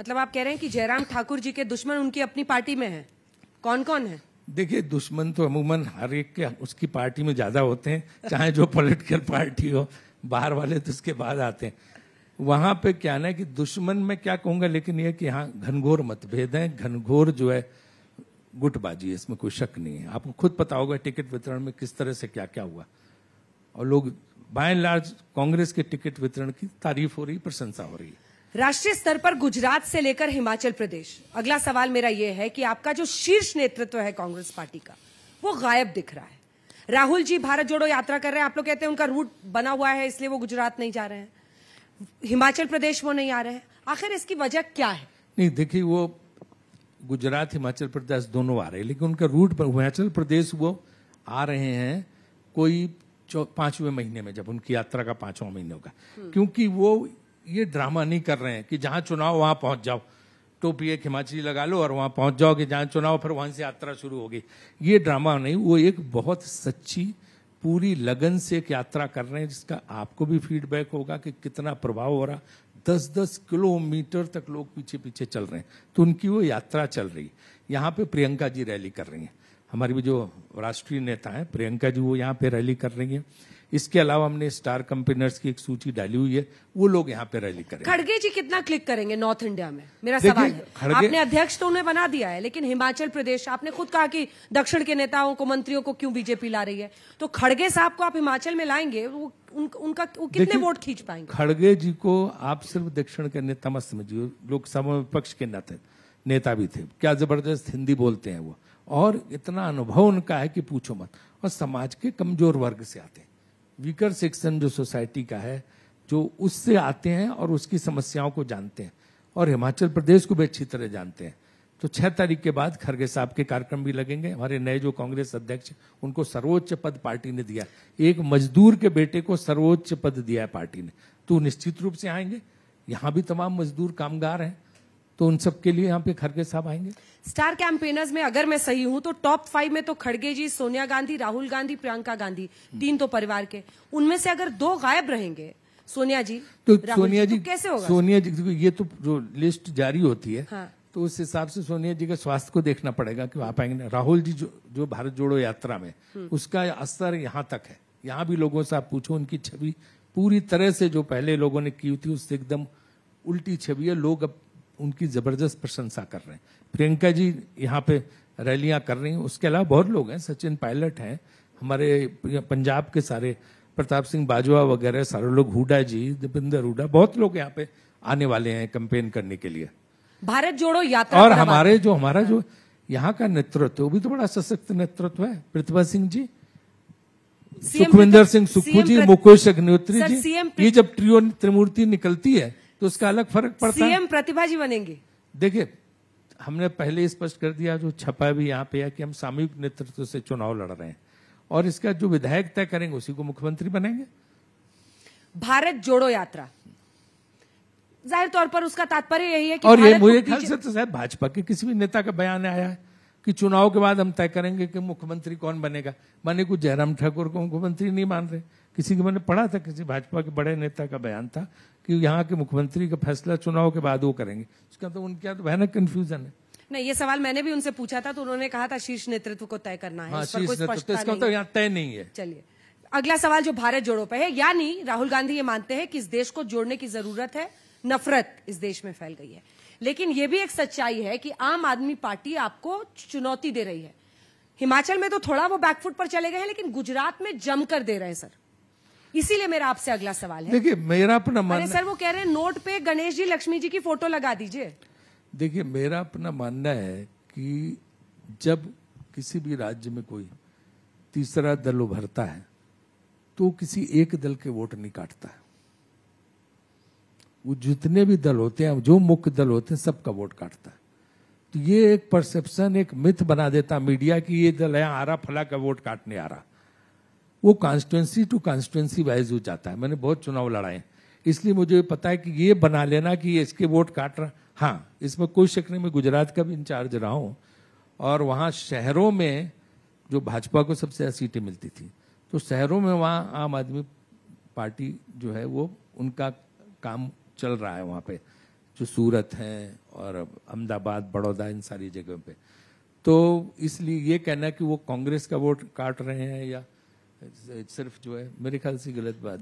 मतलब आप कह रहे हैं कि जयराम ठाकुर जी के दुश्मन उनकी अपनी पार्टी में है कौन कौन है देखिए दुश्मन तो अमूमन हर एक के उसकी पार्टी में ज्यादा होते हैं चाहे जो पॉलिटिकल पार्टी हो बाहर वाले तो उसके बाद आते हैं वहां पे क्या ना कि दुश्मन में क्या कहूंगा लेकिन ये कि हाँ घनघोर मतभेद है घनघोर जो है गुटबाजी है इसमें कोई शक नहीं है आपको खुद पता होगा टिकट वितरण में किस तरह से क्या क्या हुआ और लोग बाय लार्ज कांग्रेस के टिकट वितरण की तारीफ हो रही प्रशंसा हो रही है राष्ट्रीय स्तर पर गुजरात से लेकर हिमाचल प्रदेश अगला सवाल मेरा यह है कि आपका जो शीर्ष नेतृत्व है कांग्रेस पार्टी का वो गायब दिख रहा है राहुल जी भारत जोड़ो यात्रा कर रहे हैं आप लोग कहते हैं उनका रूट बना हुआ है इसलिए वो गुजरात नहीं जा रहे हैं हिमाचल प्रदेश वो नहीं आ रहे हैं आखिर इसकी वजह क्या है नहीं देखिए वो गुजरात हिमाचल प्रदेश दोनों आ रहे हैं लेकिन उनका रूट पर हिमाचल प्रदेश वो आ रहे हैं कोई पांचवें महीने में जब उनकी यात्रा का पांचवा महीने होगा हम्म। क्योंकि वो ये ड्रामा नहीं कर रहे हैं कि जहाँ चुनाव वहाँ पहुँच जाओ टोपी एक हिमाचली लगा लो और वहाँ पहुँच कि जहाँ चुनाव फिर वहाँ से यात्रा शुरू होगी ये ड्रामा नहीं वो एक बहुत सच्ची पूरी लगन से एक यात्रा कर रहे हैं जिसका आपको भी फीडबैक होगा कि कितना प्रभाव हो रहा दस दस किलोमीटर तक लोग पीछे पीछे चल रहे हैं तो उनकी वो यात्रा चल रही है यहाँ पे प्रियंका जी रैली कर रही हैं हमारी भी जो राष्ट्रीय नेता हैं प्रियंका जी वो यहाँ पे रैली कर रही हैं इसके अलावा हमने स्टार कंपेनर्स की एक सूची डाली हुई है वो लोग यहाँ पे रैली करेंगे खड़गे जी कितना क्लिक करेंगे नॉर्थ इंडिया में मेरा सवाल है आपने अध्यक्ष तो उन्हें बना दिया है लेकिन हिमाचल प्रदेश आपने खुद कहा कि दक्षिण के नेताओं को मंत्रियों को क्यों बीजेपी ला रही है तो खड़गे साहब को आप हिमाचल में लाएंगे वो उन, उनका वो कितने वोट खींच पाएंगे खड़गे जी को आप सिर्फ दक्षिण के नेता मत समझिए लोकसभा विपक्ष के नेता भी थे क्या जबरदस्त हिंदी बोलते हैं वो और इतना अनुभव उनका है कि पूछो मत और समाज के कमजोर वर्ग से आते हैं वीकर सेक्शन जो सोसाइटी का है जो उससे आते हैं और उसकी समस्याओं को जानते हैं और हिमाचल प्रदेश को भी अच्छी तरह जानते हैं तो छह तारीख के बाद खरगे साहब के कार्यक्रम भी लगेंगे हमारे नए जो कांग्रेस अध्यक्ष उनको सर्वोच्च पद पार्टी ने दिया एक मजदूर के बेटे को सर्वोच्च पद दिया है पार्टी ने तो निश्चित रूप से आएंगे यहां भी तमाम मजदूर कामगार हैं तो उन सब के लिए यहाँ पे खड़गे साहब आएंगे स्टार कैंपेनर्स में अगर मैं सही हूँ तो टॉप फाइव में तो खड़गे जी सोनिया गांधी राहुल गांधी प्रियंका गांधी तीन तो परिवार के उनमें से अगर दो गायब रहेंगे सोनिया जी तो सोनिया तो जी, जी तो कैसे होगा सोनिया जी ये तो लिस्ट जारी होती है हाँ। तो उस हिसाब से सोनिया जी के स्वास्थ्य को देखना पड़ेगा कि वहां पाएंगे राहुल जी जो जो भारत जोड़ो यात्रा में हम्म। उसका असर यहाँ तक है यहाँ भी लोगों से आप पूछो उनकी छवि पूरी तरह से जो पहले लोगों ने की थी उससे एकदम उल्टी छवि है लोग अब उनकी ज़बरदस्त प्रशंसा कर रहे हैं प्रियंका जी यहाँ पे रैलियां कर रही हैं उसके अलावा बहुत लोग हैं सचिन पायलट हैं हमारे पंजाब के सारे प्रताप सिंह बाजवा वगैरह सारे लोग हुडा जी दीपिंदर हुडा बहुत लोग यहाँ पे आने वाले हैं कंपेन करने के लिए भारत जोड़ो यात्रा और हमारे जो हमारा जो यहाँ का नेतृत्व वो भी तो बड़ा सशक्त नेतृत्व है प्रतिभा सिंह जी सुखविंदर सिंह सुक्खू जी मुकेश अग्निहोत्री जी ये जब त्रियो त्रिमूर्ति निकलती है तो उसका अलग फर्क पड़ता है सीएम प्रतिभाजी बनेंगे देखिए हमने पहले स्पष्ट कर दिया जो छपा भी यहाँ पे है कि हम सामूहिक नेतृत्व से चुनाव लड़ रहे हैं और इसका जो विधायक तय करेंगे उसी को मुख्यमंत्री बनेंगे भारत जोड़ो यात्रा जाहिर तौर पर उसका तात्पर्य यही है कि और ये मुझे ख्याल से तो शायद भाजपा के किसी भी नेता का बयान आया है कि चुनाव के बाद हम तय करेंगे कि मुख्यमंत्री कौन बनेगा माने कुछ जयराम ठाकुर को मुख्यमंत्री नहीं मान रहे किसी को मैंने पढ़ा था किसी भाजपा के बड़े नेता का बयान था कि यहाँ के मुख्यमंत्री का फैसला चुनाव के बाद वो करेंगे उसका तो उनके तो भयानक कंफ्यूजन है नहीं ये सवाल मैंने भी उनसे पूछा था तो उन्होंने कहा था शीर्ष नेतृत्व को तय करना है हाँ, शीर्ष नेतृत्व तो, तो यहाँ तय नहीं है चलिए अगला सवाल जो भारत जोड़ो पे है यानी राहुल गांधी ये मानते हैं कि इस देश को जोड़ने की जरूरत है नफरत इस देश में फैल गई है लेकिन ये भी एक सच्चाई है कि आम आदमी पार्टी आपको चुनौती दे रही है हिमाचल में तो थोड़ा वो बैकफुट पर चले गए हैं लेकिन गुजरात में जमकर दे रहे हैं सर इसीलिए मेरा आपसे अगला सवाल है देखिए मेरा अपना मानना सर वो कह रहे हैं नोट पे गणेश जी लक्ष्मी जी की फोटो लगा दीजिए देखिए मेरा अपना मानना है कि जब किसी भी राज्य में कोई तीसरा दल उभरता है तो किसी एक दल के वोट नहीं काटता है वो जितने भी दल होते हैं जो मुख्य दल होते हैं सबका वोट काटता है तो ये एक परसेप्शन एक मिथ बना देता मीडिया की ये दल है आ रहा फला का वोट काटने आ रहा वो कॉन्स्टिट्युएंसी टू कॉन्स्टिट्युएंसी वाइज हो जाता है मैंने बहुत चुनाव लड़ाए इसलिए मुझे पता है कि ये बना लेना कि इसके वोट काट रहा हाँ इसमें कोई शक नहीं मैं गुजरात का भी इंचार्ज रहा हूँ और वहाँ शहरों में जो भाजपा को सबसे ज्यादा सीटें मिलती थी तो शहरों में वहाँ आम आदमी पार्टी जो है वो उनका काम चल रहा है वहाँ पे जो सूरत है और अहमदाबाद बड़ौदा इन सारी जगहों पे तो इसलिए ये कहना कि वो कांग्रेस का वोट काट रहे हैं या सिर्फ जो है मेरे ख्याल से गलत बात